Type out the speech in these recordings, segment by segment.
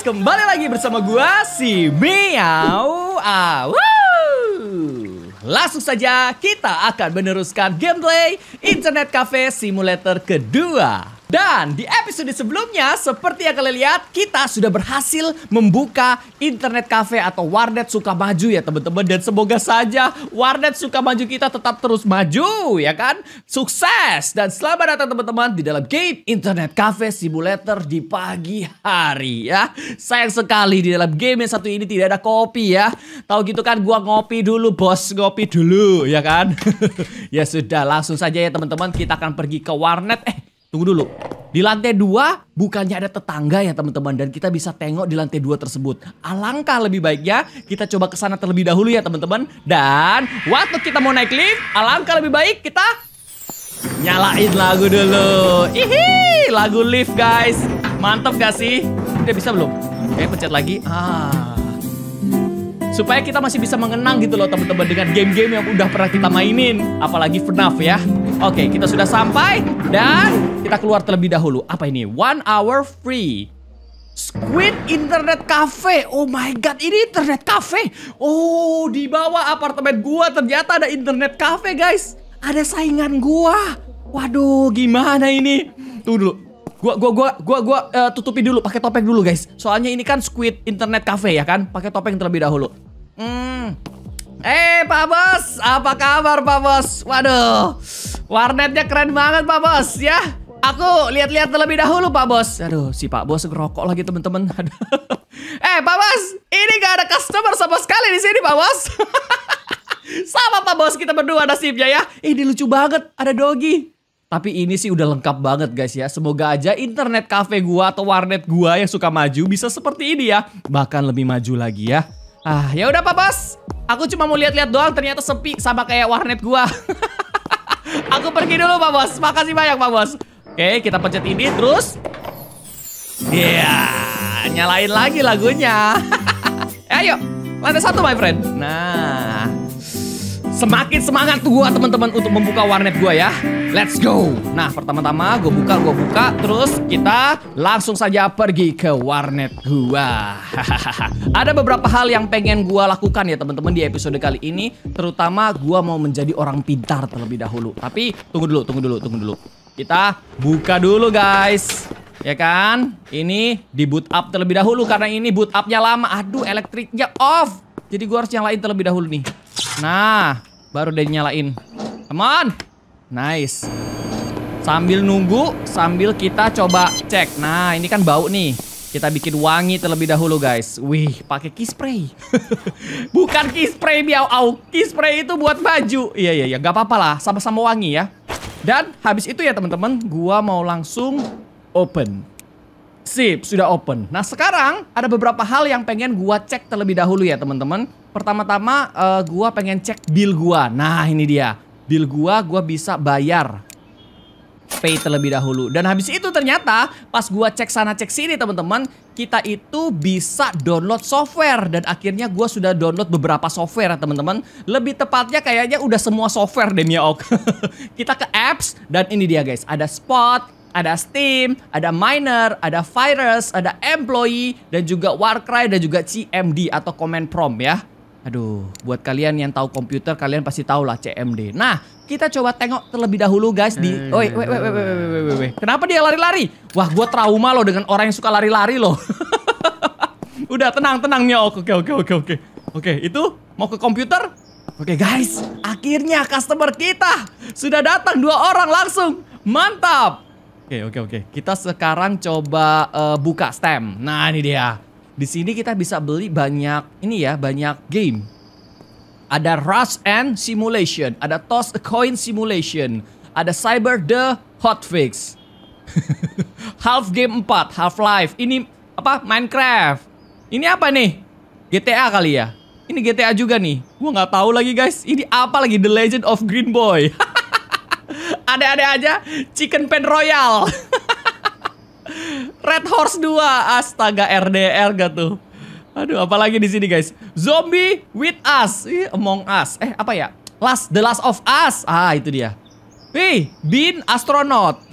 kembali lagi bersama gua si Miau Awu. Langsung saja kita akan meneruskan gameplay Internet Cafe Simulator kedua. Dan di episode sebelumnya, seperti yang kalian lihat, kita sudah berhasil membuka internet cafe atau warnet suka maju ya teman-teman. Dan semoga saja warnet suka maju kita tetap terus maju ya kan. Sukses dan selamat datang teman-teman di dalam game internet cafe simulator di pagi hari ya. Sayang sekali di dalam game yang satu ini tidak ada kopi ya. Tahu gitu kan gua ngopi dulu bos, ngopi dulu ya kan. ya sudah langsung saja ya teman-teman kita akan pergi ke warnet. Eh Tunggu dulu. Di lantai dua bukannya ada tetangga ya teman-teman dan kita bisa tengok di lantai dua tersebut. Alangkah lebih baiknya kita coba ke sana terlebih dahulu ya teman-teman. Dan waktu kita mau naik lift, alangkah lebih baik kita nyalain lagu dulu. Ihi, lagu lift guys. Mantap gak sih? Udah bisa belum? Oke, eh, pencet lagi. Ah supaya kita masih bisa mengenang gitu loh teman-teman dengan game-game yang udah pernah kita mainin apalagi FNAF ya oke kita sudah sampai dan kita keluar terlebih dahulu apa ini one hour free Squid Internet Cafe. Oh my god, ini internet cafe. Oh, di bawah apartemen gua ternyata ada internet cafe, guys. Ada saingan gua. Waduh, gimana ini? Tuh dulu. Gua gua gua gua gua uh, tutupi dulu pakai topeng dulu, guys. Soalnya ini kan Squid Internet Cafe ya kan? Pakai topeng terlebih dahulu. Hmm. Eh, Pak Bos, apa kabar Pak Bos? Waduh, warnetnya keren banget Pak Bos ya. Aku lihat-lihat terlebih dahulu Pak Bos. Aduh, si Pak Bos ngerokok lagi temen-temen. eh, Pak Bos, ini gak ada customer sama sekali di sini Pak Bos. sama Pak Bos kita berdua ada nasibnya ya. Ini lucu banget, ada Dogi. Tapi ini sih udah lengkap banget guys ya. Semoga aja internet cafe gua atau warnet gua yang suka maju bisa seperti ini ya. Bahkan lebih maju lagi ya. Ah, ya udah bos, Aku cuma mau lihat-lihat doang ternyata sepi sama kayak warnet gua. aku pergi dulu Pak Bos. Makasih banyak Pak Bos. Oke, kita pencet ini terus. ya yeah, nyalain lagi lagunya. Eh, ayo, lantai satu my friend. Nah, Semakin semangat gue teman-teman untuk membuka warnet gue ya. Let's go. Nah, pertama-tama gue buka, gue buka, terus kita langsung saja pergi ke warnet gue. Ada beberapa hal yang pengen gue lakukan ya teman-teman di episode kali ini, terutama gue mau menjadi orang pintar terlebih dahulu. Tapi tunggu dulu, tunggu dulu, tunggu dulu. Kita buka dulu guys ya kan? Ini di boot up terlebih dahulu karena ini boot upnya lama. Aduh, elektriknya off. Jadi gua harus yang lain terlebih dahulu nih. Nah, Baru dia nyalain. Come on. Nice. Sambil nunggu, sambil kita coba cek. Nah, ini kan bau nih. Kita bikin wangi terlebih dahulu, guys. Wih, pakai key spray. Bukan key spray biau au. Key spray itu buat baju. Iya, iya, iya. Gak apa-apa lah. Sama-sama wangi ya. Dan habis itu ya, teman-teman. Gua mau langsung open. Sip, sudah open. Nah, sekarang ada beberapa hal yang pengen gua cek terlebih dahulu ya, teman-teman pertama-tama uh, gua pengen cek bill gua. Nah, ini dia. Bill gua gua bisa bayar pay terlebih dahulu. Dan habis itu ternyata pas gua cek sana cek sini teman-teman, kita itu bisa download software dan akhirnya gua sudah download beberapa software teman-teman. Lebih tepatnya kayaknya udah semua software deh ok. kita ke apps dan ini dia guys, ada Spot, ada Steam, ada Miner, ada Virus, ada Employee, dan juga Warcry, dan juga CMD atau Command Prompt ya. Aduh, buat kalian yang tahu komputer, kalian pasti tahu lah CMD. Nah, kita coba tengok terlebih dahulu guys di... Hmm. Oi, wait, wait, wait, wait, wait, wait, Kenapa dia lari-lari? Wah, gue trauma loh dengan orang yang suka lari-lari loh. Udah, tenang, tenang Mio. Oke, oke, oke, oke. Oke, itu mau ke komputer? Oke guys, akhirnya customer kita sudah datang dua orang langsung. Mantap! Oke, oke, oke. Kita sekarang coba uh, buka stem. Nah, ini dia. Di sini kita bisa beli banyak ini ya, banyak game. Ada Rush and Simulation, ada Toss a Coin Simulation, ada Cyber the Hotfix. Half Game 4, Half Life. Ini apa? Minecraft. Ini apa nih? GTA kali ya? Ini GTA juga nih. Gua nggak tahu lagi guys. Ini apa lagi? The Legend of Green Boy. Ada-ada aja Chicken Pen Royal. Red Horse 2. Astaga RDR gak tuh? Aduh, apalagi di sini guys. Zombie with us. Ih, among us. Eh, apa ya? Last The Last of Us. Ah, itu dia. Wih, Bin astronot,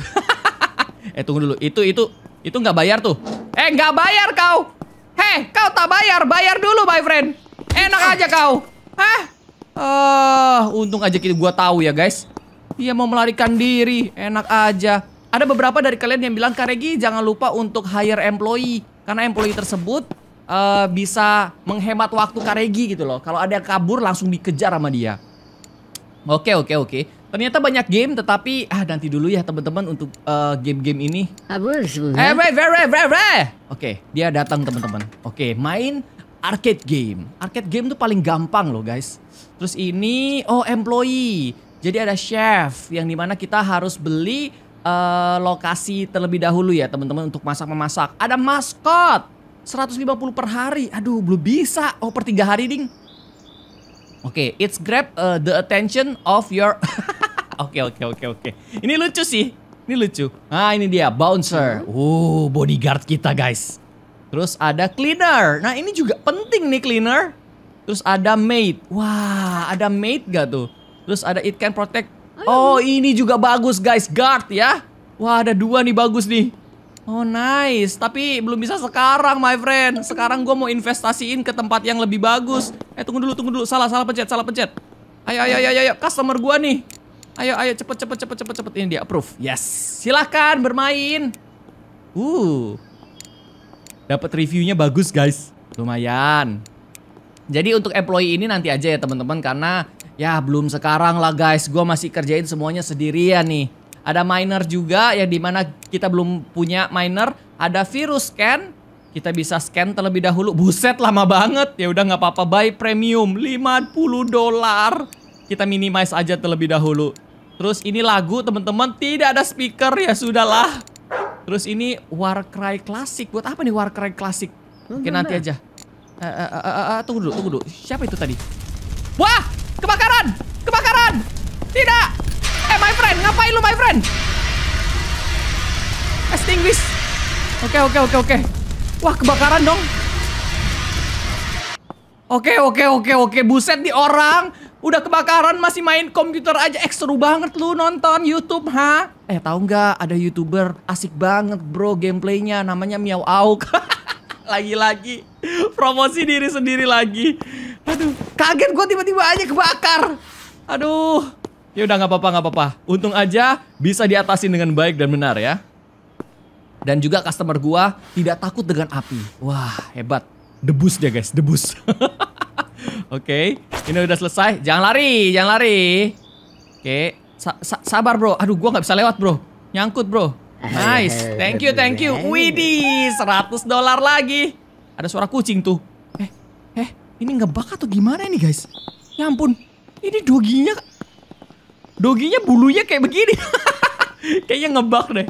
eh, tunggu dulu. Itu itu itu nggak bayar tuh. Eh, nggak bayar kau. Hei, kau tak bayar. Bayar dulu, my friend. Enak aja kau. Hah? Eh, uh, untung aja kita gua tahu ya, guys. Dia mau melarikan diri. Enak aja. Ada beberapa dari kalian yang bilang, Karegi jangan lupa untuk hire employee. Karena employee tersebut uh, bisa menghemat waktu Karegi gitu loh. Kalau ada yang kabur langsung dikejar sama dia. Oke, oke, oke. Ternyata banyak game tetapi ah nanti dulu ya teman-teman untuk eh, game-game uh, ini. Ah, eh, wait, wait, wait, Oke, dia datang teman-teman. Oke, main arcade game. Arcade game tuh paling gampang loh, guys. Terus ini oh employee. Jadi ada chef yang dimana kita harus beli Eh, lokasi terlebih dahulu ya teman-teman untuk masak-memasak. Ada maskot 150 per hari. Aduh, belum bisa. Oh, per tiga hari ding. Oke, okay, it's grab uh, the attention of your Oke, oke, oke, oke. Ini lucu sih. Ini lucu. Nah, ini dia bouncer. Uh, bodyguard kita, guys. Terus ada cleaner. Nah, ini juga penting nih cleaner. Terus ada maid. Wah, ada maid gak tuh? Terus ada it can protect Oh, ini juga bagus guys, guard ya. Wah, ada dua nih bagus nih. Oh nice, tapi belum bisa sekarang my friend Sekarang gue mau investasiin ke tempat yang lebih bagus Eh tunggu dulu, tunggu dulu, salah, salah pencet, salah pencet Ayo, ayo, ayo, ayo, customer gue nih Ayo, ayo, cepet, cepet, cepet, cepet, cepet Ini dia approve, yes Silahkan bermain Uh Dapat reviewnya bagus guys Lumayan Jadi untuk employee ini nanti aja ya teman-teman Karena Ya belum sekarang lah guys, gue masih kerjain semuanya sendirian nih. Ada miner juga yang dimana kita belum punya miner. Ada virus scan, kita bisa scan terlebih dahulu. Buset lama banget, ya udah nggak apa-apa. Buy premium 50 dolar. Kita minimize aja terlebih dahulu. Terus ini lagu teman-teman tidak ada speaker ya sudahlah. Terus ini warcry klasik. Buat apa nih warcry klasik? Oke nanti aja. Uh, uh, uh, uh, uh, tunggu dulu, tunggu dulu. Siapa itu tadi? Wah! Kebakaran! Kebakaran! Tidak! Eh, my friend! Ngapain lu, my friend? Extinguish! Oke, oke, oke, oke. Wah, kebakaran dong. Oke, oke, oke, oke. Buset di orang. Udah kebakaran masih main komputer aja. Eh, seru banget lu nonton YouTube, ha? Eh, tahu nggak ada YouTuber asik banget, bro, gameplaynya. Namanya Miau Auk. Lagi-lagi. Promosi diri sendiri lagi. Aduh, kaget gue tiba-tiba aja kebakar. Aduh. Ya udah nggak apa-apa nggak apa-apa. Untung aja bisa diatasi dengan baik dan benar ya. Dan juga customer gue tidak takut dengan api. Wah hebat. Debus dia guys, debus. Oke, okay. ini udah selesai. Jangan lari, jangan lari. Oke, okay. Sa -sa sabar bro. Aduh, gua nggak bisa lewat bro. Nyangkut bro. Nice, thank you, thank you. Widih, 100 dolar lagi. Ada suara kucing tuh. Ini ngebak atau gimana ini guys? Ya ampun, ini doginya... Doginya bulunya kayak begini. Kayaknya ngebak deh.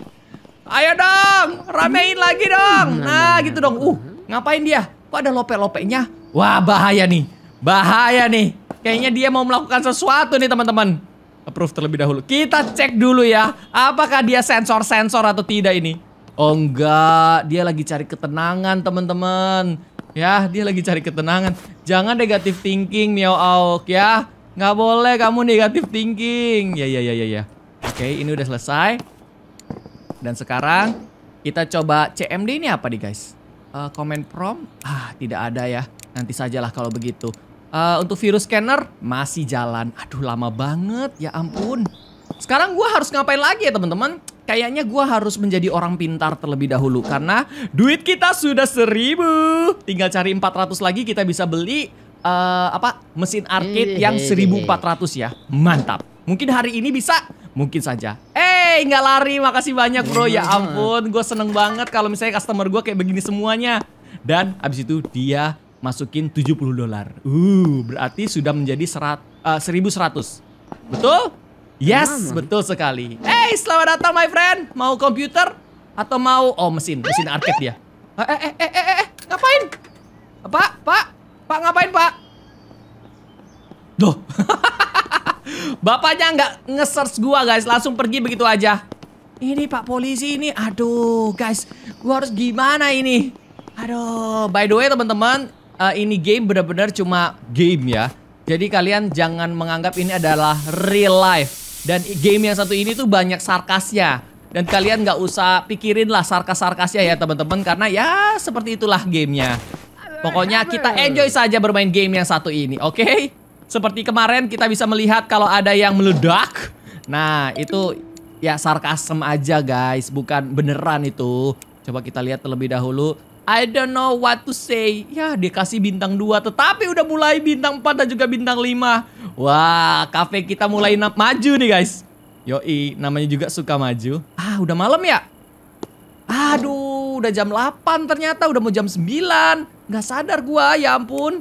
Ayo dong, ramein lagi dong. Hmm. Nah gitu dong. Uh, ngapain dia? Kok ada lope-lopenya? Wah bahaya nih, bahaya nih. Kayaknya dia mau melakukan sesuatu nih teman-teman. Approve terlebih dahulu. Kita cek dulu ya, apakah dia sensor-sensor atau tidak ini. Oh enggak, dia lagi cari ketenangan teman-teman. Ya, dia lagi cari ketenangan. Jangan negatif thinking, Miao auk ya. Nggak boleh kamu negatif thinking. Ya, ya, ya, ya, ya. Oke, ini udah selesai. Dan sekarang kita coba CMD ini apa nih, guys? Uh, comment prompt? Ah, tidak ada ya. Nanti sajalah kalau begitu. Uh, untuk virus scanner masih jalan. Aduh, lama banget. Ya ampun. Sekarang gue harus ngapain lagi ya, teman-teman? kayaknya gue harus menjadi orang pintar terlebih dahulu karena duit kita sudah seribu tinggal cari 400 lagi kita bisa beli uh, apa mesin arcade iya, yang 1400 iya, iya, ya mantap mungkin hari ini bisa mungkin saja eh hey, nggak lari makasih banyak bro ya ampun gue seneng banget kalau misalnya customer gue kayak begini semuanya dan abis itu dia masukin 70 dolar. Uh, berarti sudah menjadi serat, uh, eh, 1100. Betul? Yes, Mana? betul sekali. Hey, selamat datang my friend. Mau komputer atau mau oh mesin, mesin arcade dia. Eh eh eh eh eh, eh ngapain? Pak, Pak, Pak ngapain, Pak? Duh. Bapaknya nggak nge-search gua, guys. Langsung pergi begitu aja. Ini Pak polisi ini. Aduh, guys. Gua harus gimana ini? Aduh, by the way teman-teman, uh, ini game benar-benar cuma game ya. Jadi kalian jangan menganggap ini adalah real life. Dan game yang satu ini tuh banyak sarkasnya. Dan kalian nggak usah pikirin lah sarkas-sarkasnya ya teman-teman. Karena ya seperti itulah gamenya. Pokoknya kita enjoy saja bermain game yang satu ini, oke? Okay? Seperti kemarin kita bisa melihat kalau ada yang meledak. Nah, itu ya sarkasem aja guys, bukan beneran itu. Coba kita lihat terlebih dahulu. I don't know what to say. Ya, dia kasih bintang 2 tetapi udah mulai bintang 4 dan juga bintang 5. Wah, kafe kita mulai maju nih, guys. Yoi, namanya juga suka maju. Ah, udah malam ya? Aduh, udah jam 8 ternyata, udah mau jam 9. Nggak sadar gua, ya ampun.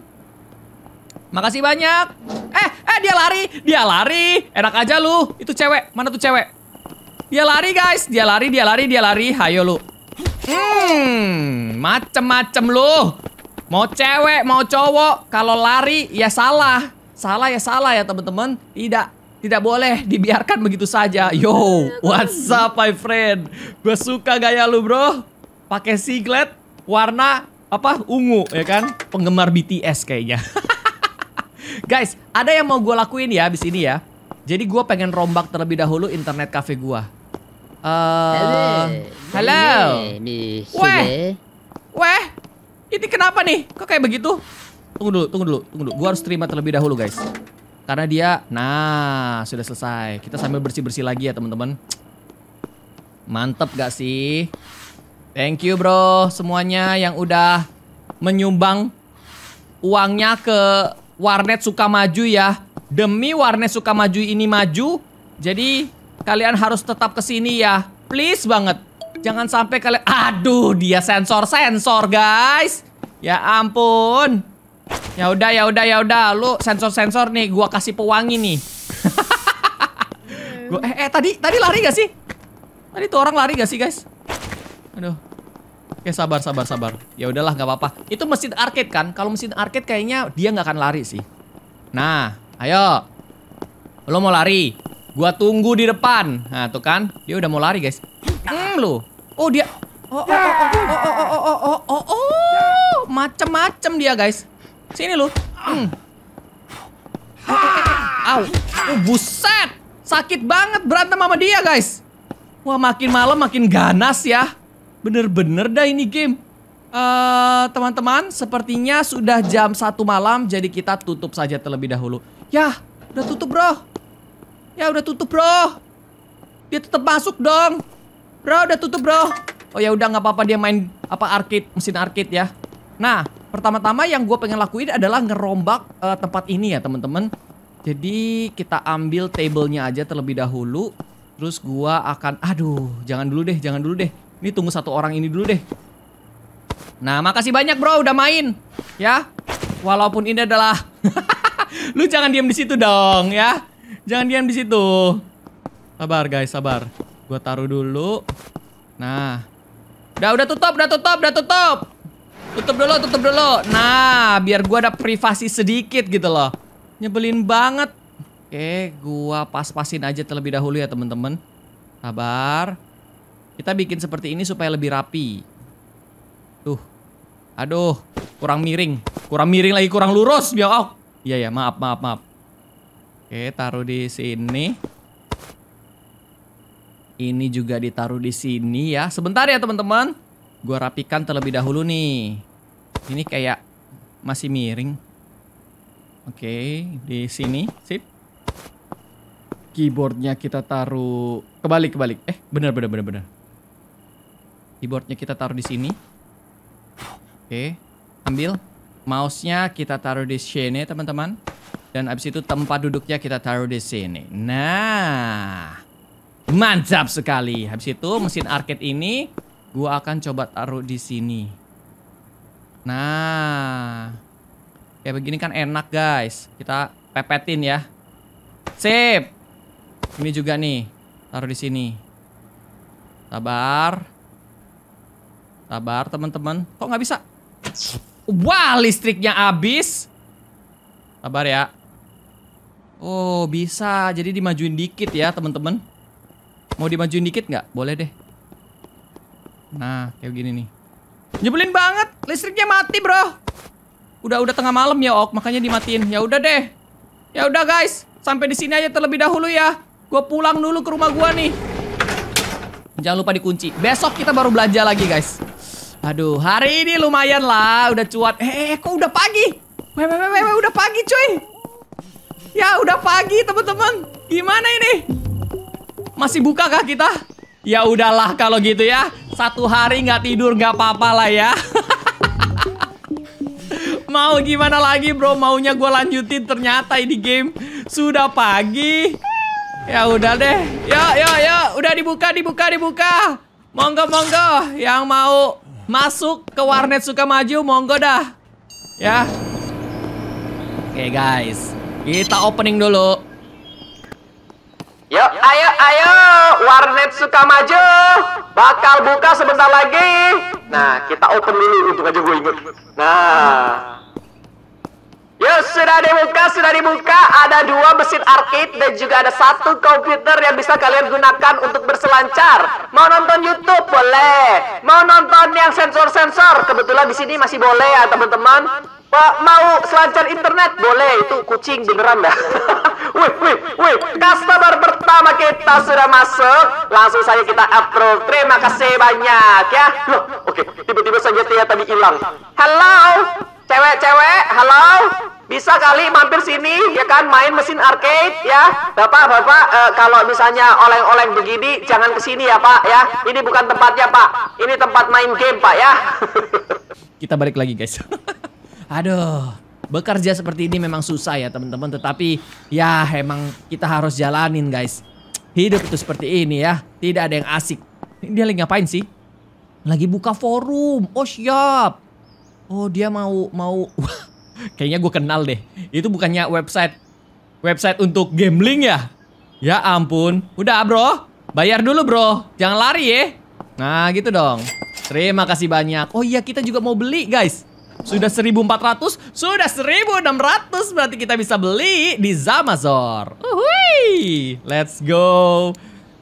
Makasih banyak. Eh, eh dia lari, dia lari. Enak aja lu. Itu cewek, mana tuh cewek? Dia lari, guys. Dia lari, dia lari, dia lari. Hayo lu. Hmm, macem-macem loh. Mau cewek, mau cowok, kalau lari ya salah. Salah ya salah ya teman-teman. Tidak tidak boleh dibiarkan begitu saja. Yo, what's up my friend? Gue suka gaya lu, Bro. Pakai singlet warna apa? Ungu, ya kan? Penggemar BTS kayaknya. Guys, ada yang mau gue lakuin ya abis ini ya. Jadi gue pengen rombak terlebih dahulu internet cafe gue. Uh, halo. Wah. Wah. Ini kenapa nih? Kok kayak begitu? Tunggu dulu, tunggu dulu, tunggu dulu. Gua harus terima terlebih dahulu, guys. Karena dia, nah, sudah selesai. Kita sambil bersih-bersih lagi ya, teman-teman. Mantep gak sih? Thank you, bro. Semuanya yang udah menyumbang uangnya ke warnet suka maju ya. Demi warnet suka maju ini maju, jadi Kalian harus tetap kesini ya. Please banget. Jangan sampai kalian... Aduh, dia sensor-sensor, guys. Ya ampun. Ya udah, ya udah, ya udah. Lu sensor-sensor nih, gua kasih pewangi nih. gua eh, eh tadi tadi lari gak sih? Tadi tuh orang lari gak sih, guys? Aduh. Oke, sabar, sabar, sabar. Ya udahlah, nggak apa-apa. Itu mesin arcade kan? Kalau mesin arcade kayaknya dia nggak akan lari sih. Nah, ayo. Lo mau lari? Gua tunggu di depan. Nah, tuh kan. Dia udah mau lari, guys. Hmm, lu. Oh, dia. Oh, oh, oh, oh, oh, oh, oh, Macem-macem dia, guys. Sini lu. Hmm. Au. Oh, buset. Sakit banget berantem sama dia, guys. Wah, makin malam makin ganas ya. Bener-bener dah ini game. Teman-teman, uh, sepertinya sudah jam satu malam, jadi kita tutup saja terlebih dahulu. Yah, udah tutup bro. Ya udah tutup bro. Dia tetap masuk dong. Bro udah tutup bro. Oh ya udah nggak apa-apa dia main apa arcade mesin arcade ya. Nah pertama-tama yang gue pengen lakuin adalah ngerombak uh, tempat ini ya teman-teman. Jadi kita ambil tablenya aja terlebih dahulu. Terus gue akan, aduh jangan dulu deh, jangan dulu deh. Ini tunggu satu orang ini dulu deh. Nah makasih banyak bro udah main ya. Walaupun ini adalah, lu jangan diem di situ dong ya. Jangan diam di situ. Sabar guys, sabar. Gua taruh dulu. Nah. Udah, udah tutup, udah tutup, udah tutup. Tutup dulu, tutup dulu. Nah, biar gua ada privasi sedikit gitu loh. Nyebelin banget. Oke, gua pas-pasin aja terlebih dahulu ya, teman-teman. Sabar. Kita bikin seperti ini supaya lebih rapi. Tuh. Aduh, kurang miring. Kurang miring lagi, kurang lurus. Biar ya, oh. Iya ya, maaf, maaf, maaf. Oke, taruh di sini. Ini juga ditaruh di sini ya. Sebentar ya, teman-teman. Gua rapikan terlebih dahulu nih. Ini kayak masih miring. Oke, di sini. Sip. Keyboardnya kita taruh kebalik kebalik. Eh, benar benar benar benar. Keyboardnya kita taruh di sini. Oke, ambil. Mouse-nya kita taruh di sini, teman-teman. Dan abis itu tempat duduknya kita taruh di sini. Nah, mantap sekali. Habis itu mesin arcade ini gua akan coba taruh di sini. Nah, kayak begini kan enak guys. Kita pepetin ya. Sip. Ini juga nih, taruh di sini. Sabar. Sabar teman-teman. Kok nggak bisa? Wah, listriknya habis. Sabar ya. Oh, bisa. Jadi dimajuin dikit ya, temen-temen. Mau dimajuin dikit nggak? Boleh deh. Nah, kayak gini nih. Nyebelin banget. Listriknya mati, bro. Udah udah tengah malam ya, Ok. Makanya dimatiin. Ya udah deh. Ya udah, guys. Sampai di sini aja terlebih dahulu ya. Gue pulang dulu ke rumah gue nih. Jangan lupa dikunci. Besok kita baru belanja lagi, guys. Aduh, hari ini lumayan lah. Udah cuat. Eh, eh, eh kok udah pagi? Weh, weh, weh, udah pagi, cuy. Ya udah pagi teman-teman. Gimana ini? Masih buka kah kita? Ya udahlah kalau gitu ya. Satu hari nggak tidur nggak apa-apa lah ya. Mau gimana lagi bro? Maunya gue lanjutin ternyata ini game sudah pagi. Ya udah deh. Ya ya ya. Udah dibuka dibuka dibuka. Monggo monggo. Yang mau masuk ke warnet suka maju monggo dah. Ya. Oke okay, guys. Kita opening dulu. Yuk, ya, ayo, ayo, warnet suka maju, bakal buka sebentar lagi. Nah, kita open dulu, untuk aja gue inget. Nah, Yuk, ya, sudah dibuka, sudah dibuka. Ada dua mesin arcade dan juga ada satu komputer yang bisa kalian gunakan untuk berselancar. Mau nonton YouTube boleh. Mau nonton yang sensor-sensor, kebetulan di sini masih boleh ya teman-teman. Pak mau selancar internet? Boleh, itu kucing beneran dah. wih, wih, wih. Customer pertama kita sudah masuk. Langsung saja kita approve. Terima kasih banyak ya. Loh, oke. Okay. Tiba-tiba dia tadi hilang. Halo, cewek-cewek. Halo. Bisa kali mampir sini ya kan main mesin arcade ya. Bapak-bapak e, eh, kalau misalnya oleng-oleng begini jangan kesini ya, Pak ya. Ini bukan tempatnya, Pak. Ini tempat main game, Pak ya. kita balik lagi, guys. Aduh, bekerja seperti ini memang susah ya teman-teman. Tetapi ya emang kita harus jalanin guys. Hidup itu seperti ini ya. Tidak ada yang asik. Dia lagi ngapain sih? Lagi buka forum. Oh siap. Oh dia mau mau. Kayaknya gue kenal deh. Itu bukannya website website untuk gambling ya? Ya ampun. Udah bro. Bayar dulu bro. Jangan lari ya. Nah gitu dong. Terima kasih banyak. Oh iya kita juga mau beli guys. Sudah 1400, sudah 1600 berarti kita bisa beli di Zamazor. Uhui, let's go.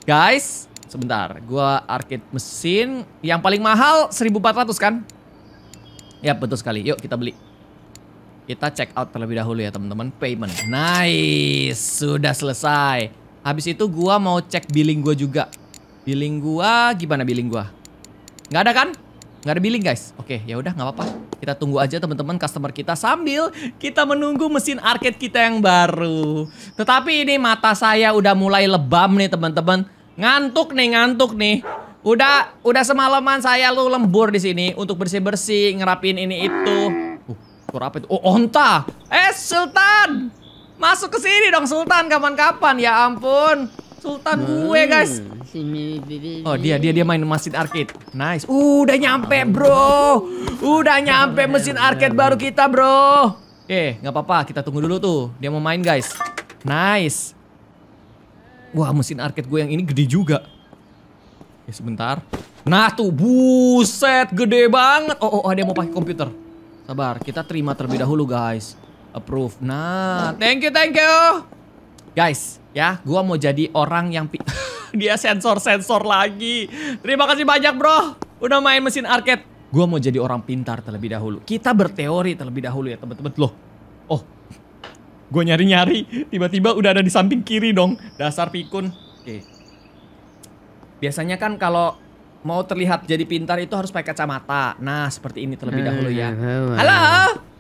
Guys, sebentar. Gua arcade mesin yang paling mahal 1400 kan? Ya, betul sekali. Yuk kita beli. Kita check out terlebih dahulu ya teman-teman. Payment. Nice. Sudah selesai. Habis itu gua mau cek billing gua juga. Billing gua gimana billing gua? Nggak ada kan? Nggak ada billing guys. Oke, ya udah nggak apa-apa. Kita tunggu aja teman-teman customer kita sambil kita menunggu mesin arcade kita yang baru. Tetapi ini mata saya udah mulai lebam nih teman-teman. Ngantuk nih, ngantuk nih. Udah udah semalaman saya lu lembur di sini untuk bersih-bersih, ngerapin ini itu. Uh, suara apa itu? Oh, onta. Eh, Sultan. Masuk ke sini dong Sultan kapan-kapan. Ya ampun. Sultan gue hmm. guys. Oh dia dia dia main mesin arcade. Nice. Udah nyampe bro. Udah nyampe mesin arcade baru kita bro. Eh nggak apa-apa kita tunggu dulu tuh. Dia mau main guys. Nice. Wah mesin arcade gue yang ini gede juga. Ya sebentar. Nah tuh, buset, gede banget. Oh, oh, oh, dia mau pakai komputer. Sabar, kita terima terlebih dahulu, guys. Approve. Nah, thank you, thank you. Guys, Ya, gue mau jadi orang yang dia sensor-sensor lagi. Terima kasih banyak, Bro. Udah main mesin arcade. Gue mau jadi orang pintar terlebih dahulu. Kita berteori terlebih dahulu ya, teman-teman. Loh. Oh. Gue nyari-nyari, tiba-tiba udah ada di samping kiri dong. Dasar pikun. Oke. Biasanya kan kalau mau terlihat jadi pintar itu harus pakai kacamata. Nah, seperti ini terlebih eh, dahulu ya. Eh, eh, Halo.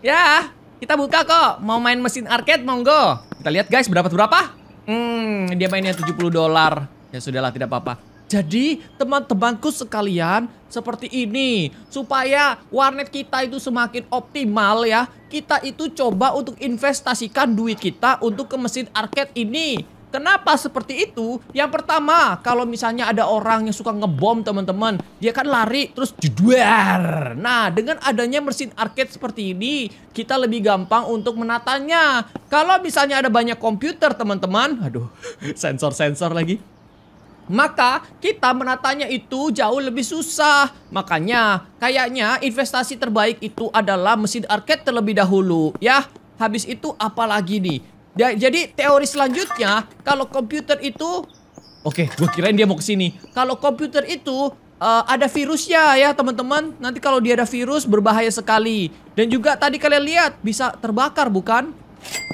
Ya, kita buka kok. Mau main mesin arcade monggo. Kita lihat guys berapa berapa? Hmm, dia mainnya 70 dolar. Ya sudahlah, tidak apa-apa. Jadi, teman-temanku sekalian, seperti ini. Supaya warnet kita itu semakin optimal ya. Kita itu coba untuk investasikan duit kita untuk ke mesin arcade ini. Kenapa seperti itu? Yang pertama, kalau misalnya ada orang yang suka ngebom teman-teman, dia kan lari terus jeduar. Nah, dengan adanya mesin arcade seperti ini, kita lebih gampang untuk menatanya. Kalau misalnya ada banyak komputer teman-teman, aduh, sensor-sensor lagi. Maka kita menatanya itu jauh lebih susah. Makanya kayaknya investasi terbaik itu adalah mesin arcade terlebih dahulu ya. Habis itu apalagi nih? jadi teori selanjutnya kalau komputer itu Oke, okay, gue kirain dia mau kesini. Kalau komputer itu uh, ada virusnya ya, teman-teman. Nanti kalau dia ada virus berbahaya sekali. Dan juga tadi kalian lihat bisa terbakar bukan?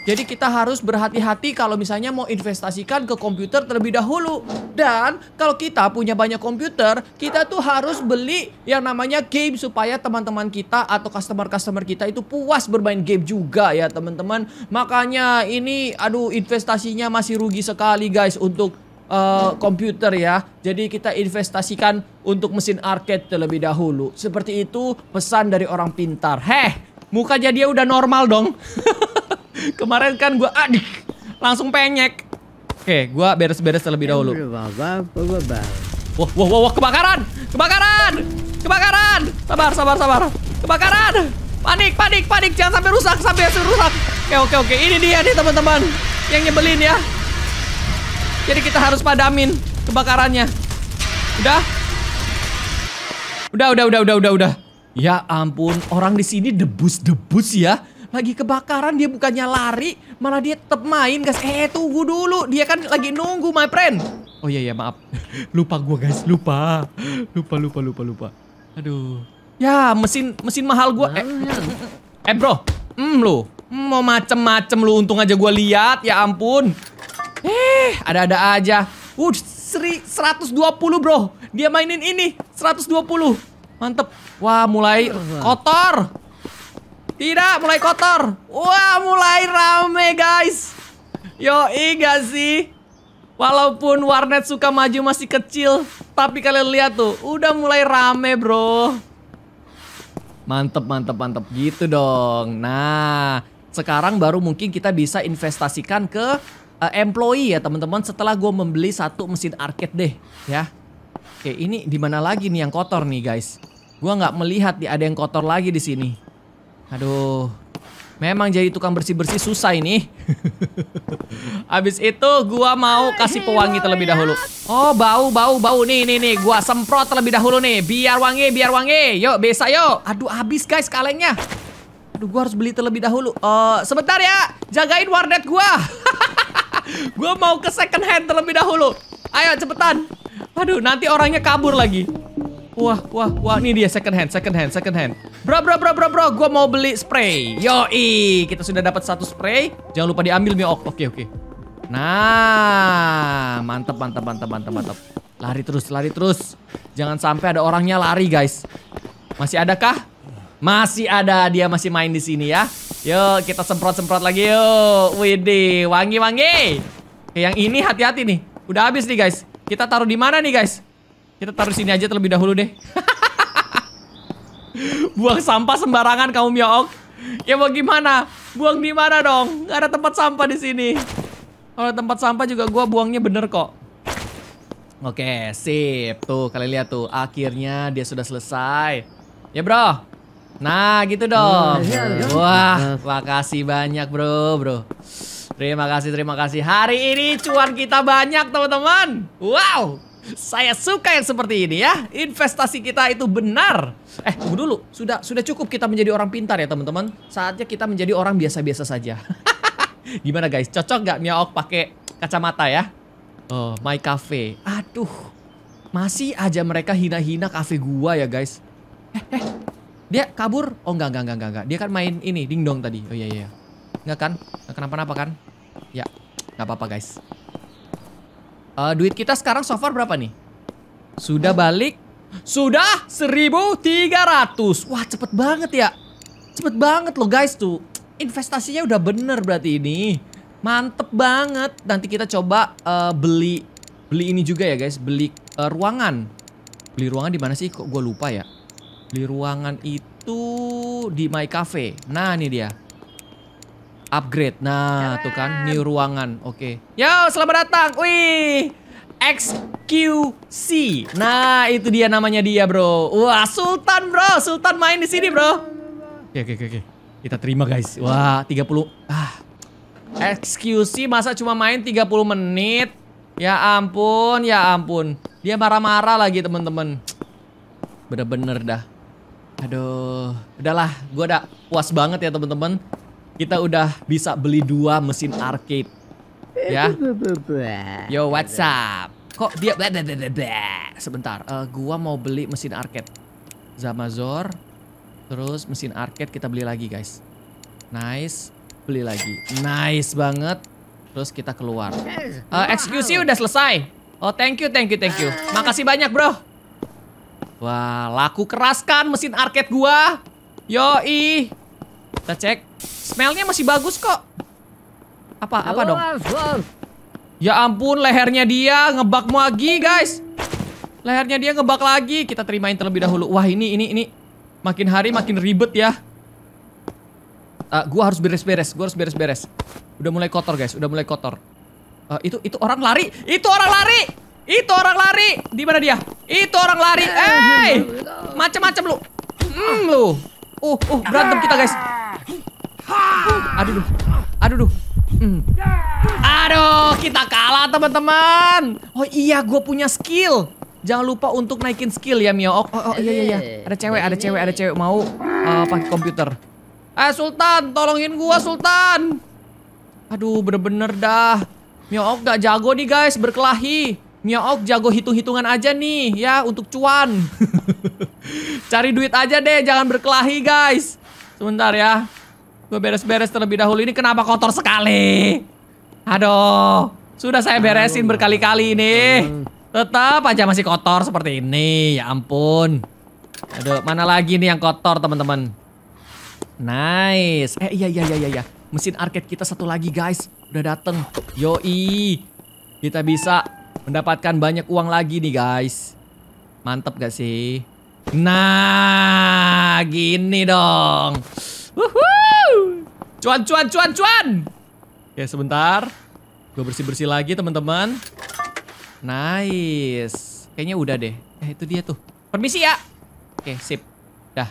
Jadi kita harus berhati-hati kalau misalnya mau investasikan ke komputer terlebih dahulu. Dan kalau kita punya banyak komputer, kita tuh harus beli yang namanya game supaya teman-teman kita atau customer-customer kita itu puas bermain game juga ya teman-teman. Makanya ini aduh investasinya masih rugi sekali guys untuk uh, komputer ya. Jadi kita investasikan untuk mesin arcade terlebih dahulu. Seperti itu pesan dari orang pintar. Heh, muka jadi udah normal dong. Kemarin kan gue adik langsung penyek. Oke, gue beres-beres terlebih dahulu. Wah, wah, wah, wah, kebakaran! Kebakaran! Kebakaran! Sabar, sabar, sabar. Kebakaran! Panik, panik, panik. Jangan sampai rusak, sampai rusak. Oke, oke, oke. Ini dia nih, teman-teman. Yang nyebelin ya. Jadi kita harus padamin kebakarannya. Udah? Udah, udah, udah, udah, udah, udah. Ya ampun, orang di sini debus-debus ya lagi kebakaran dia bukannya lari malah dia tetap main guys eh, eh tunggu dulu dia kan lagi nunggu my friend oh iya iya maaf lupa gua guys lupa lupa lupa lupa lupa aduh ya mesin mesin mahal gua eh, eh bro hmm lu hmm, mau macem-macem lu untung aja gua lihat ya ampun eh ada-ada aja seri 120 bro dia mainin ini 120 mantep wah mulai kotor tidak, mulai kotor. Wah, mulai rame guys. Yo, iya sih? Walaupun warnet suka maju masih kecil, tapi kalian lihat tuh, udah mulai rame bro. Mantep, mantep, mantep. Gitu dong. Nah, sekarang baru mungkin kita bisa investasikan ke uh, employee ya teman-teman. Setelah gue membeli satu mesin arcade deh, ya. Oke, ini di mana lagi nih yang kotor nih guys? Gue nggak melihat nih ada yang kotor lagi di sini. Aduh. Memang jadi tukang bersih-bersih susah ini. Abis itu gua mau kasih pewangi terlebih dahulu. Oh, bau bau bau nih nih nih gua semprot terlebih dahulu nih biar wangi biar wangi. Yuk, besa yuk. Aduh, habis guys kalengnya. Aduh, gua harus beli terlebih dahulu. Uh, sebentar ya. Jagain warnet gua. gua mau ke second hand terlebih dahulu. Ayo cepetan. Aduh, nanti orangnya kabur lagi. Wah, wah, wah. Ini dia second hand, second hand, second hand. Bro, bro, bro, bro, bro. Gua mau beli spray. Yoi. Kita sudah dapat satu spray. Jangan lupa diambil, Mio. Oke, oke. Nah, mantap, mantap, mantap, mantap, mantap. Lari terus, lari terus. Jangan sampai ada orangnya lari, guys. Masih adakah? Masih ada, dia masih main di sini ya. Yuk, kita semprot-semprot lagi yuk. Widih, wangi-wangi. Yang ini hati-hati nih. Udah habis nih, guys. Kita taruh di mana nih, guys? Kita taruh sini aja terlebih dahulu deh. Buang sampah sembarangan kamu Miook. Ya mau gimana? Buang di mana dong? Gak ada tempat sampah di sini. Kalau tempat sampah juga gua buangnya bener kok. Oke, sip. Tuh, kalian lihat tuh. Akhirnya dia sudah selesai. Ya, bro. Nah, gitu dong. Hmm, iya, iya. Wah, nah. makasih banyak, bro, bro. Terima kasih, terima kasih. Hari ini cuan kita banyak, teman-teman. Wow. Saya suka yang seperti ini ya. Investasi kita itu benar. Eh, tunggu dulu. Sudah sudah cukup kita menjadi orang pintar ya, teman-teman. Saatnya kita menjadi orang biasa-biasa saja. Gimana guys? Cocok nggak Miaok pakai kacamata ya? Oh, my cafe. Aduh. Masih aja mereka hina-hina cafe gua ya, guys. Eh, eh. Dia kabur? Oh, enggak, enggak, enggak, enggak, enggak. Dia kan main ini, dingdong tadi. Oh, iya, iya. Enggak iya. kan? Enggak kenapa-napa kan? Ya, enggak apa-apa, guys. Uh, duit kita sekarang so far berapa nih? Sudah balik. Sudah 1300. Wah, cepet banget ya. Cepet banget loh guys tuh. Investasinya udah bener berarti ini. Mantep banget. Nanti kita coba uh, beli beli ini juga ya guys. Beli uh, ruangan. Beli ruangan di mana sih? Kok gue lupa ya. Beli ruangan itu di My Cafe. Nah, ini dia. Upgrade. Nah, Jalan. tuh kan new ruangan. Oke. Okay. Yo, selamat datang. Wih. XQC. Nah, itu dia namanya dia, Bro. Wah, Sultan, Bro. Sultan main di sini, Bro. Oke, okay, oke, okay, oke, okay. Kita terima, guys. Wah, 30. Ah. XQC masa cuma main 30 menit? Ya ampun, ya ampun. Dia marah-marah lagi, teman-teman. Bener-bener dah. Aduh, udahlah, gua udah puas banget ya teman-teman kita udah bisa beli dua mesin arcade. Ya. Yo, WhatsApp Kok dia sebentar. Uh, gua mau beli mesin arcade. Zamazor. Terus mesin arcade kita beli lagi, guys. Nice. Beli lagi. Nice banget. Terus kita keluar. Uh, you udah selesai. Oh, thank you, thank you, thank you. Makasih banyak, bro. Wah, laku keraskan mesin arcade gua. Yo, ih Kita cek. Smellnya masih bagus kok. Apa apa dong? Ya ampun, lehernya dia ngebak lagi, guys. Lehernya dia ngebak lagi. Kita terimain terlebih dahulu. Wah, ini ini ini makin hari makin ribet ya. Uh, gua harus beres-beres. Gua harus beres-beres. Udah mulai kotor, guys. Udah mulai kotor. Uh, itu itu orang lari. Itu orang lari. Itu orang lari. Di mana dia? Itu orang lari. Eh, hey! macam-macam lu. Hmm, lu. Uh, uh, berantem kita, guys. Aduh, aduh, aduh, duh. Hmm. Aduh, kita kalah teman-teman. Oh iya, gue punya skill. Jangan lupa untuk naikin skill ya Mio. Oh, oh, oh iya iya iya. Eh. Ada cewek, ada cewek, ada cewek mau uh, pakai komputer. Eh Sultan, tolongin gue Sultan. Aduh, bener-bener dah. Mio Ok gak jago nih guys, berkelahi. Mio Ok jago hitung-hitungan aja nih ya untuk cuan. Cari duit aja deh, jangan berkelahi guys. Sebentar ya. Gue beres-beres terlebih dahulu. Ini kenapa kotor sekali? Aduh. Sudah saya beresin berkali-kali ini. Tetap aja masih kotor seperti ini. Ya ampun. Aduh, mana lagi nih yang kotor, teman-teman? Nice. Eh, iya, iya, iya, iya. Mesin arcade kita satu lagi, guys. Udah dateng. Yoi. Kita bisa mendapatkan banyak uang lagi nih, guys. Mantep gak sih? Nah, gini dong. Wuhuu. Cuan, cuan, cuan, cuan. Oke, sebentar. Gue bersih-bersih lagi, teman-teman. Nice. Kayaknya udah deh. Eh, itu dia tuh. Permisi ya. Oke, sip. Dah.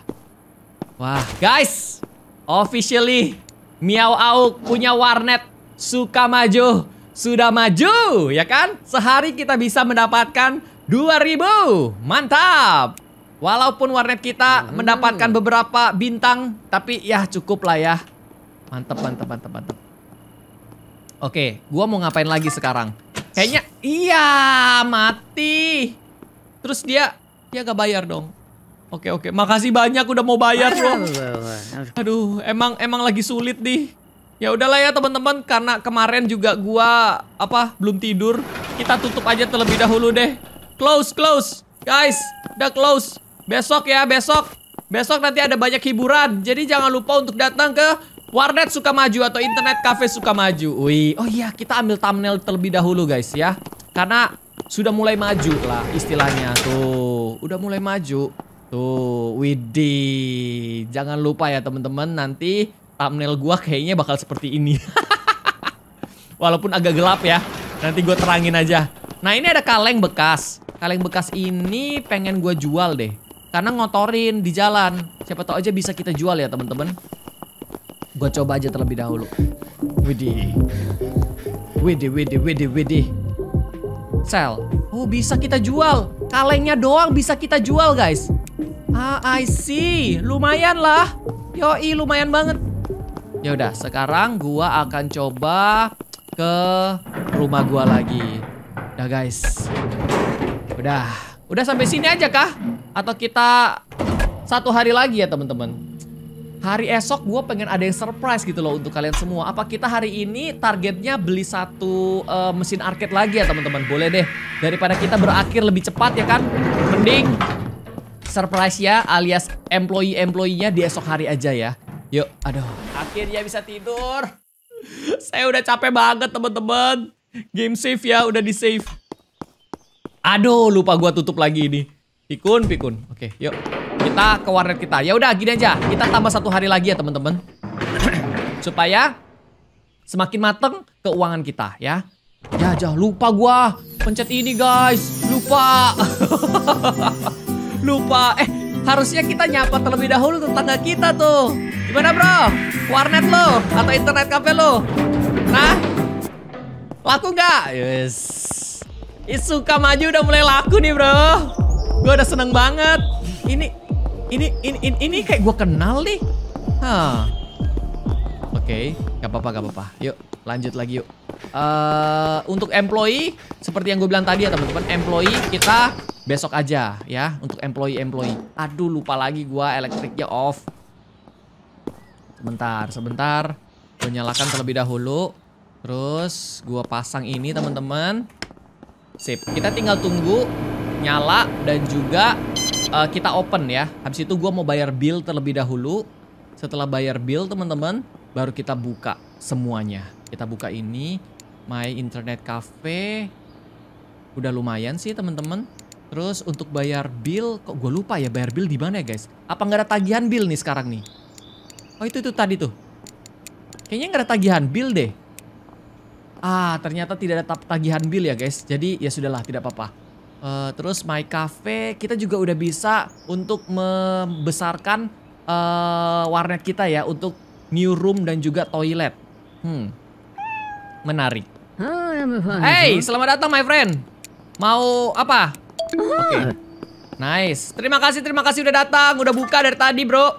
Wah, guys. Officially, Miao Auk punya warnet. Suka maju. Sudah maju, ya kan? Sehari kita bisa mendapatkan 2000. Mantap. Walaupun warnet kita hmm. mendapatkan beberapa bintang, tapi ya cukup lah ya. Mantep, mantep, mantep, mantep. Oke, gua mau ngapain lagi sekarang? Kayaknya, iya mati. Terus dia, dia gak bayar dong. Oke, oke. Makasih banyak udah mau bayar loh. Aduh, emang emang lagi sulit nih. Ya udahlah ya teman-teman, karena kemarin juga gua apa belum tidur. Kita tutup aja terlebih dahulu deh. Close, close. Guys, udah close. Besok ya, besok. Besok nanti ada banyak hiburan. Jadi jangan lupa untuk datang ke Warnet Sukamaju atau Internet Cafe Sukamaju. Wih, oh iya kita ambil thumbnail terlebih dahulu guys ya. Karena sudah mulai maju lah istilahnya tuh. Udah mulai maju. Tuh, widih. Jangan lupa ya teman-teman nanti thumbnail gua kayaknya bakal seperti ini. Walaupun agak gelap ya. Nanti gue terangin aja. Nah, ini ada kaleng bekas. Kaleng bekas ini pengen gue jual deh. Karena ngotorin di jalan. Siapa tahu aja bisa kita jual ya teman-teman. Gue coba aja terlebih dahulu. Widih. Widih, widih, widih, widih. Sel. Oh bisa kita jual. Kalengnya doang bisa kita jual guys. Ah, I see. Lumayan lah. Yoi, lumayan banget. Ya udah, sekarang gua akan coba ke rumah gua lagi. Udah guys. Udah. Udah sampai sini aja kah? Atau kita satu hari lagi ya teman-teman. Hari esok gue pengen ada yang surprise gitu loh untuk kalian semua. Apa kita hari ini targetnya beli satu uh, mesin arcade lagi ya teman-teman? Boleh deh. Daripada kita berakhir lebih cepat ya kan? Mending surprise ya alias employee-employee-nya di esok hari aja ya. Yuk, aduh. Akhirnya bisa tidur. Saya udah capek banget teman-teman. Game save ya, udah di save. Aduh, lupa gue tutup lagi ini. Pikun, pikun. Oke, yuk. Kita ke warnet kita. Ya udah gini aja. Kita tambah satu hari lagi ya, teman-teman. Supaya semakin mateng keuangan kita ya. Ya, jangan lupa gua pencet ini, guys. Lupa. lupa. Eh, harusnya kita nyapa terlebih dahulu tetangga kita tuh. Gimana, Bro? Warnet lo atau internet cafe lo? Nah, laku nggak? Yes. Isuka maju udah mulai laku nih, Bro. Gue udah seneng banget. Ini ini ini ini, ini kayak gue kenal nih. Hah. Oke, okay. gak apa-apa, gak apa-apa. Yuk, lanjut lagi yuk. Uh, untuk employee, seperti yang gue bilang tadi ya teman-teman, employee kita besok aja ya untuk employee-employee. Aduh, lupa lagi gue elektriknya off. Sebentar, sebentar. Gue nyalakan terlebih dahulu. Terus gue pasang ini teman-teman. Sip, kita tinggal tunggu nyala dan juga uh, kita open ya. Habis itu gue mau bayar bill terlebih dahulu. Setelah bayar bill teman-teman, baru kita buka semuanya. Kita buka ini, my internet cafe. Udah lumayan sih teman-teman. Terus untuk bayar bill, kok gue lupa ya bayar bill di mana ya guys? Apa nggak ada tagihan bill nih sekarang nih? Oh itu itu tadi tuh. Kayaknya nggak ada tagihan bill deh. Ah ternyata tidak ada tagihan bill ya guys. Jadi ya sudahlah tidak apa-apa. Uh, terus My Cafe kita juga udah bisa untuk membesarkan uh, warnet kita ya untuk new room dan juga toilet. Hmm. Menarik. Hey, selamat datang my friend. Mau apa? Oke. Okay. Nice. Terima kasih, terima kasih udah datang, udah buka dari tadi, Bro.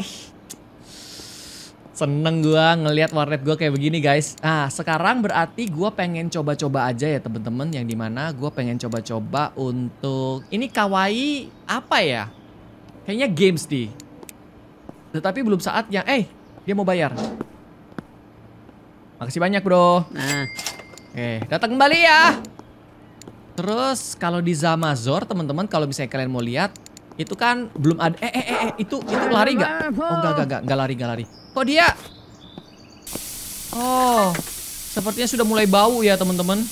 Seneng gue ngelihat warnet gue kayak begini guys. Ah sekarang berarti gue pengen coba-coba aja ya temen-temen yang dimana gue pengen coba-coba untuk ini kawaii apa ya? Kayaknya games di. Tetapi belum saatnya. Eh dia mau bayar. Makasih banyak bro. Nah. eh datang kembali ya. Terus kalau di Zamazor teman-teman kalau misalnya kalian mau lihat itu kan belum ada. Eh, eh eh eh, itu itu lari nggak? Oh nggak nggak nggak enggak lari enggak lari. Kok dia? Oh, sepertinya sudah mulai bau ya teman-teman.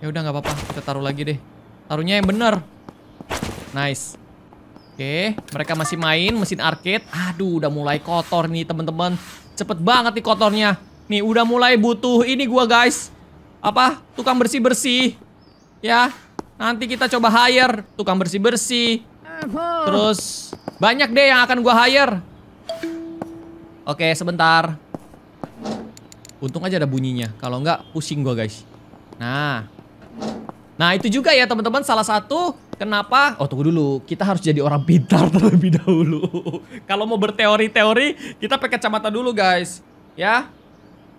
Ya udah nggak apa-apa, kita taruh lagi deh. Taruhnya yang bener. Nice. Oke, mereka masih main mesin arcade. Aduh, udah mulai kotor nih teman-teman. Cepet banget nih kotornya. Nih, udah mulai butuh ini gua guys. Apa? Tukang bersih-bersih. Ya, nanti kita coba hire tukang bersih-bersih Terus banyak deh yang akan gua hire. Oke, sebentar. Untung aja ada bunyinya. Kalau enggak, pusing gua guys. Nah. Nah, itu juga ya teman-teman. Salah satu kenapa... Oh, tunggu dulu. Kita harus jadi orang pintar terlebih dahulu. Kalau mau berteori-teori, kita pakai kacamata dulu guys. Ya.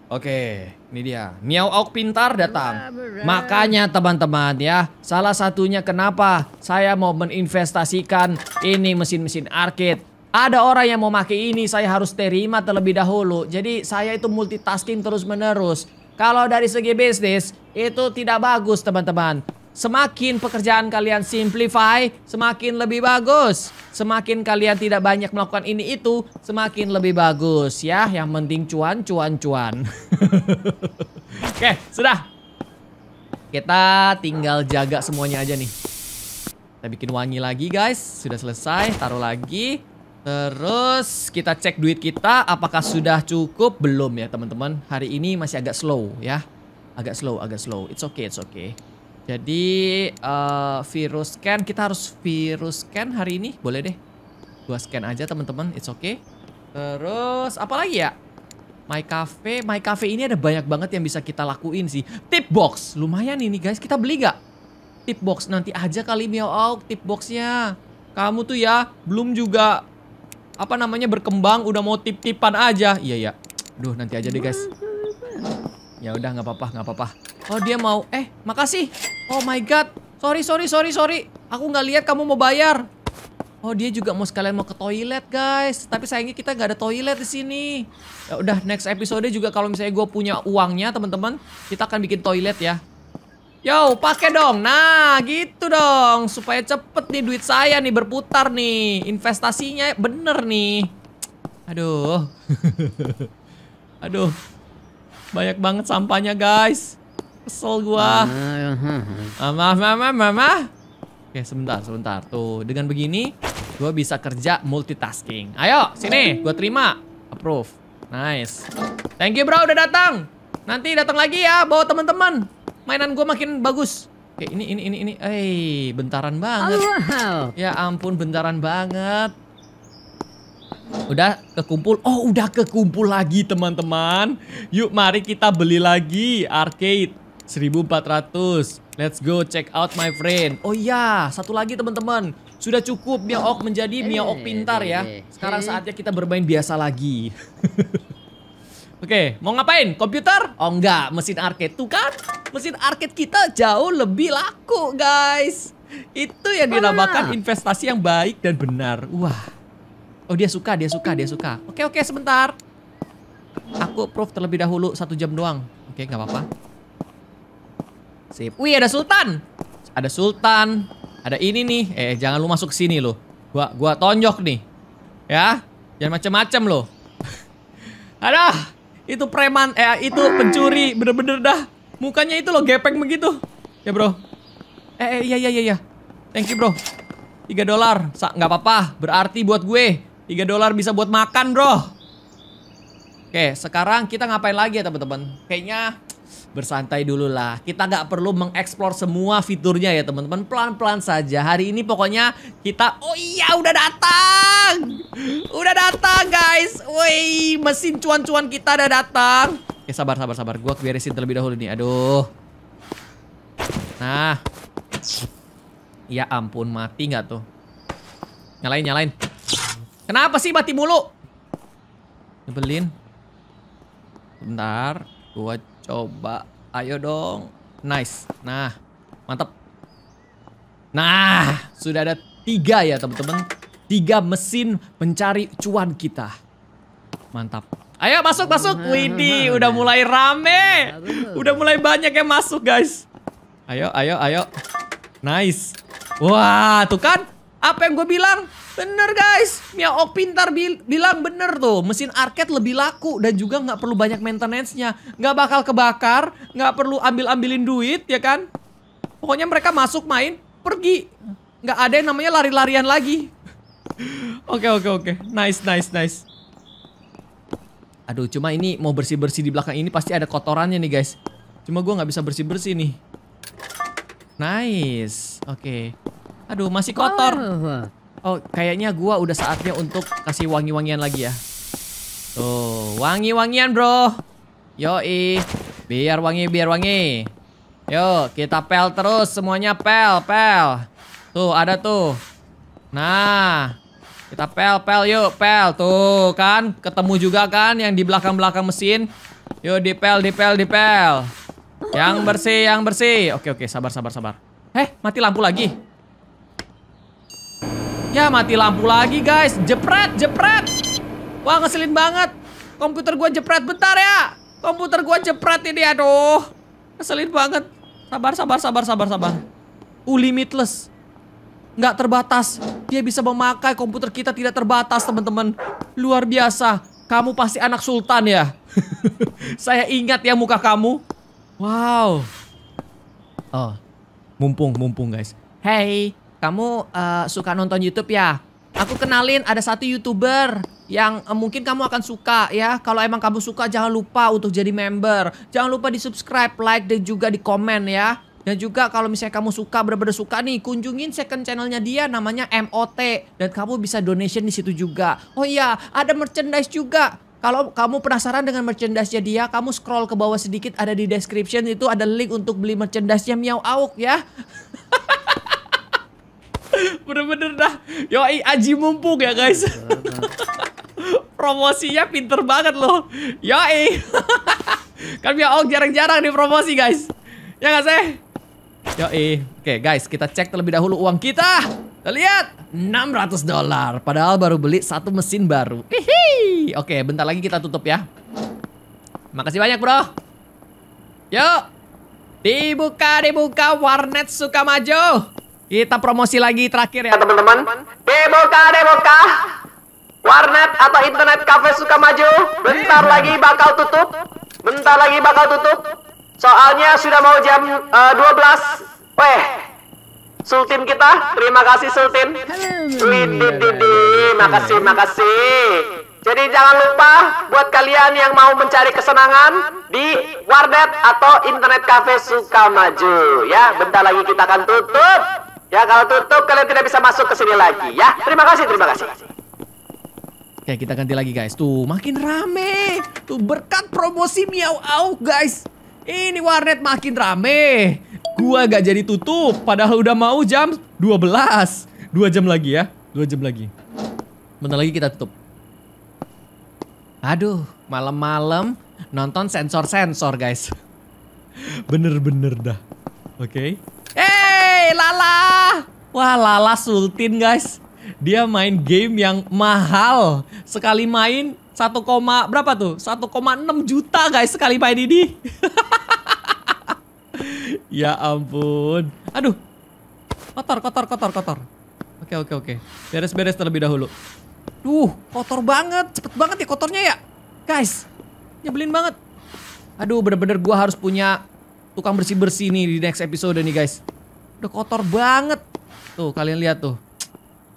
Oke, ini dia. Miau Auk pintar datang. Makanya teman-teman ya, salah satunya kenapa saya mau meninvestasikan ini mesin-mesin arcade. Ada orang yang mau pakai ini, saya harus terima terlebih dahulu. Jadi saya itu multitasking terus-menerus. Kalau dari segi bisnis, itu tidak bagus teman-teman. Semakin pekerjaan kalian simplify, semakin lebih bagus. Semakin kalian tidak banyak melakukan ini itu, semakin lebih bagus ya. Yang penting cuan, cuan, cuan. Oke, sudah. Kita tinggal jaga semuanya aja nih. Kita bikin wangi lagi guys. Sudah selesai, taruh lagi. Terus kita cek duit kita apakah sudah cukup belum ya teman-teman. Hari ini masih agak slow ya. Agak slow, agak slow. It's okay, it's okay. Jadi uh, virus scan kita harus virus scan hari ini boleh deh. Gua scan aja teman-teman, it's okay. Terus apa lagi ya? My Cafe, My Cafe ini ada banyak banget yang bisa kita lakuin sih. Tip box, lumayan ini guys, kita beli gak? Tip box nanti aja kali Miao tip boxnya. Kamu tuh ya belum juga apa namanya berkembang udah mau tip-tipan aja. Iya ya. Duh nanti aja deh guys. Ya udah nggak apa-apa, nggak apa-apa. Oh dia mau, eh makasih. Oh my god, sorry sorry sorry sorry. Aku nggak lihat kamu mau bayar. Oh dia juga mau sekalian mau ke toilet guys. Tapi sayangnya kita nggak ada toilet di sini. Ya udah next episode juga kalau misalnya gue punya uangnya teman-teman, kita akan bikin toilet ya. Yo, pakai dong. Nah, gitu dong. Supaya cepet nih duit saya nih berputar nih. Investasinya bener nih. Aduh. Aduh. Banyak banget sampahnya, guys. Kesel gua. Ah, ah maaf, mama, mama. Oke, sebentar, sebentar. Tuh, dengan begini gua bisa kerja multitasking. Ayo, sini, gua terima. Approve. Nice. Thank you, bro, udah datang. Nanti datang lagi ya, bawa teman-teman. Mainan gua makin bagus. Oke, ini ini ini ini. Eh, bentaran banget. Ya ampun, bentaran banget. Udah kekumpul. Oh, udah kekumpul lagi teman-teman. Yuk mari kita beli lagi arcade 1400. Let's go check out my friend. Oh iya, satu lagi teman-teman. Sudah cukup Miaok menjadi Miaok pintar ya. Eh. Sekarang saatnya kita bermain biasa lagi. Oke, okay, mau ngapain? Komputer? Oh enggak, mesin arcade. Tuh kan, mesin arcade kita jauh lebih laku, guys. Itu yang dinamakan investasi yang baik dan benar. Wah, Oh dia suka, dia suka, dia suka. Oke oke sebentar. Aku proof terlebih dahulu satu jam doang. Oke nggak apa-apa. Sip. Wih ada Sultan. Ada Sultan. Ada ini nih. Eh jangan lu masuk sini lo. Gua gua tonjok nih. Ya. Jangan macam-macam lo. Ada, Itu preman. Eh itu pencuri. Bener-bener dah. Mukanya itu lo gepeng begitu. Ya bro. Eh, eh iya iya iya. iya. Thank you bro. Tiga dolar. Nggak apa-apa. Berarti buat gue. 3 dolar bisa buat makan, bro. Oke, sekarang kita ngapain lagi ya, teman-teman? Kayaknya bersantai dulu lah. Kita nggak perlu mengeksplor semua fiturnya ya, teman-teman. Pelan-pelan saja. Hari ini pokoknya kita... Oh iya, udah datang! Udah datang, guys! Woi, mesin cuan-cuan kita udah datang. Oke, sabar, sabar, sabar. Gue beresin terlebih dahulu nih. Aduh. Nah. Ya ampun, mati nggak tuh? Nyalain, nyalain. Kenapa sih mati mulu? Nyebelin. Bentar, gua coba. Ayo dong. Nice. Nah, mantap. Nah, sudah ada tiga ya teman-teman. Tiga mesin mencari cuan kita. Mantap. Ayo masuk masuk. Widih, udah mulai rame. Udah mulai banyak yang masuk, guys. Ayo, ayo, ayo. Nice. Wah, tuh kan? Apa yang gue bilang? Bener guys, Miaok pintar bil bilang bener tuh Mesin arcade lebih laku dan juga nggak perlu banyak maintenance-nya Nggak bakal kebakar, nggak perlu ambil-ambilin duit ya kan Pokoknya mereka masuk main, pergi Nggak ada yang namanya lari-larian lagi Oke oke oke, nice nice nice Aduh cuma ini mau bersih-bersih di belakang ini pasti ada kotorannya nih guys Cuma gue nggak bisa bersih-bersih nih Nice, oke okay. Aduh masih kotor Oh, kayaknya gua udah saatnya untuk kasih wangi-wangian lagi ya. Tuh, wangi-wangian, Bro. Yo ih, Biar wangi, biar wangi. Yo, kita pel terus semuanya pel, pel. Tuh, ada tuh. Nah, kita pel, pel yuk, pel. Tuh, kan ketemu juga kan yang di belakang-belakang mesin. Yuk, dipel, dipel, dipel. Yang bersih, yang bersih. Oke, oke, sabar, sabar, sabar. Eh mati lampu lagi. Ya mati lampu lagi guys. Jepret, jepret. Wah ngeselin banget. Komputer gua jepret bentar ya. Komputer gua jepret ini aduh. Ngeselin banget. Sabar, sabar, sabar, sabar, sabar. Uh, limitless. Gak terbatas. Dia bisa memakai komputer kita tidak terbatas, teman-teman. Luar biasa. Kamu pasti anak sultan ya. Saya ingat ya muka kamu. Wow. Oh. Mumpung, mumpung guys. Hey kamu uh, suka nonton YouTube ya? Aku kenalin ada satu YouTuber yang uh, mungkin kamu akan suka ya. Kalau emang kamu suka jangan lupa untuk jadi member. Jangan lupa di subscribe, like dan juga di komen ya. Dan juga kalau misalnya kamu suka, bener-bener suka nih, kunjungin second channelnya dia namanya MOT. Dan kamu bisa donation di situ juga. Oh iya, ada merchandise juga. Kalau kamu penasaran dengan merchandise-nya dia, kamu scroll ke bawah sedikit ada di description itu ada link untuk beli merchandise-nya Miau Auk ya. Bener-bener dah. Yoi, aji mumpung ya guys. Promosinya pinter banget loh. Yoi. kan biar Ong jarang-jarang di promosi guys. Ya nggak sih? Yoi. Oke guys, kita cek terlebih dahulu uang kita. Kita lihat. 600 dolar. Padahal baru beli satu mesin baru. Hihi. Oke, bentar lagi kita tutup ya. Makasih banyak bro. Yuk. Dibuka, dibuka warnet suka maju. Kita promosi lagi terakhir ya teman-teman. Deboka, Deboka. Warnet atau internet cafe suka maju. Bentar lagi bakal tutup. Bentar lagi bakal tutup. Soalnya sudah mau jam uh, eh, 12. Weh. Sultin kita, terima kasih Sultin. Didi makasih, makasih. Jadi jangan lupa buat kalian yang mau mencari kesenangan di warnet atau internet cafe suka maju ya. Bentar lagi kita akan tutup. Ya kalau tutup kalian tidak bisa masuk ke sini lagi ya. Terima kasih, terima kasih. Oke, kita ganti lagi guys. Tuh, makin rame. Tuh berkat promosi Miau Au guys. Ini warnet makin rame. Gua gak jadi tutup padahal udah mau jam 12. dua jam lagi ya. dua jam lagi. Bentar lagi kita tutup. Aduh, malam-malam nonton sensor-sensor guys. Bener-bener dah. Oke. Okay. Eh, Woi, Lala. Wah, Lala Sultin, guys. Dia main game yang mahal. Sekali main 1, berapa tuh? 1,6 juta, guys, sekali main ini. ya ampun. Aduh. Kotor, kotor, kotor, kotor. Oke, oke, oke. Beres-beres terlebih dahulu. Duh, kotor banget. Cepet banget ya kotornya ya. Guys, nyebelin banget. Aduh, bener-bener gua harus punya tukang bersih-bersih nih di next episode nih, guys. Udah kotor banget. Tuh, kalian lihat tuh.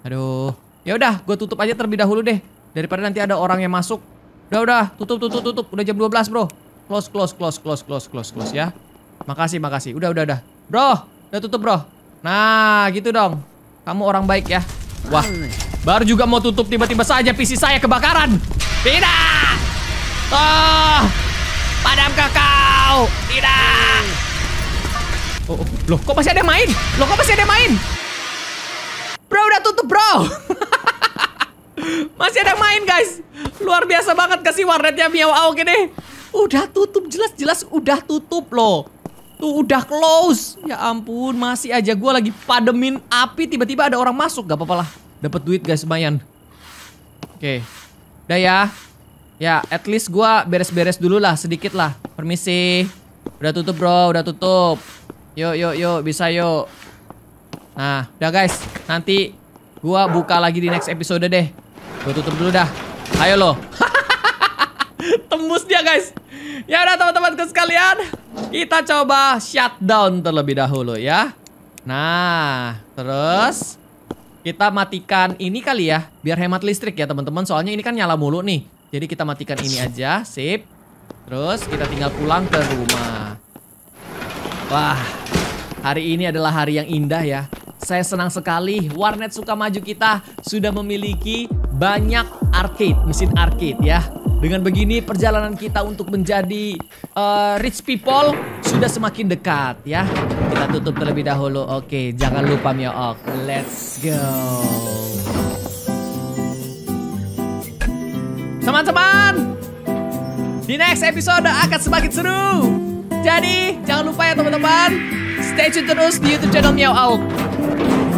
Aduh. Ya udah, gue tutup aja terlebih dahulu deh. Daripada nanti ada orang yang masuk. Udah, udah. Tutup, tutup, tutup. Udah jam 12, bro. Close, close, close, close, close, close, close ya. Makasih, makasih. Udah, udah, udah. Bro, udah tutup, bro. Nah, gitu dong. Kamu orang baik ya. Wah, baru juga mau tutup tiba-tiba saja PC saya kebakaran. Tidak! Oh, ah. padam kau? Tidak! Oh, oh. Loh, kok masih ada yang main? Loh, kok masih ada yang main? Bro, udah tutup, bro. masih ada yang main, guys. Luar biasa banget kasih warnetnya Miao Ao gini. Udah tutup, jelas-jelas udah tutup loh. Tuh udah close. Ya ampun, masih aja gue lagi pademin api. Tiba-tiba ada orang masuk. Gak apa-apa lah. Dapet duit, guys, lumayan. Oke. Okay. Udah ya. Ya, at least gue beres-beres dulu lah, sedikit lah. Permisi. Udah tutup, bro. Udah tutup. Yuk, yuk, yuk, bisa yuk. Nah, udah guys, nanti gua buka lagi di next episode deh. Gua tutup dulu dah. Ayo lo. Tembus dia guys. Ya udah teman ke sekalian, kita coba shutdown terlebih dahulu ya. Nah, terus kita matikan ini kali ya, biar hemat listrik ya teman-teman. Soalnya ini kan nyala mulu nih. Jadi kita matikan ini aja, sip. Terus kita tinggal pulang ke rumah. Wah, hari ini adalah hari yang indah ya. Saya senang sekali Warnet suka maju kita sudah memiliki banyak arcade, mesin arcade ya. Dengan begini perjalanan kita untuk menjadi uh, rich people sudah semakin dekat ya. Kita tutup terlebih dahulu. Oke, jangan lupa Miook. Let's go. Teman-teman, di next episode akan semakin seru. Jadi, jangan lupa ya teman-teman. Stay tune terus di YouTube channel Miao Auk.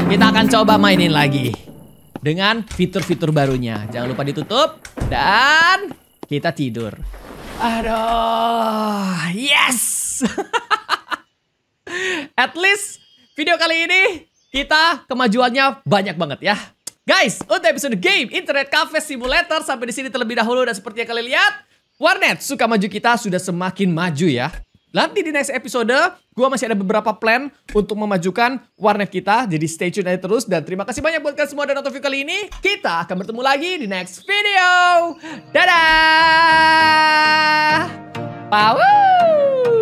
Kita akan coba mainin lagi. Dengan fitur-fitur barunya. Jangan lupa ditutup. Dan kita tidur. Aduh, yes! At least video kali ini kita kemajuannya banyak banget ya. Guys, untuk episode game Internet Cafe Simulator sampai di sini terlebih dahulu dan seperti yang kalian lihat, warnet suka maju kita sudah semakin maju ya. Nanti di next episode, gue masih ada beberapa plan untuk memajukan warnet kita. Jadi stay tune aja terus. Dan terima kasih banyak buat kalian semua dan nonton video kali ini. Kita akan bertemu lagi di next video. Dadah! Power!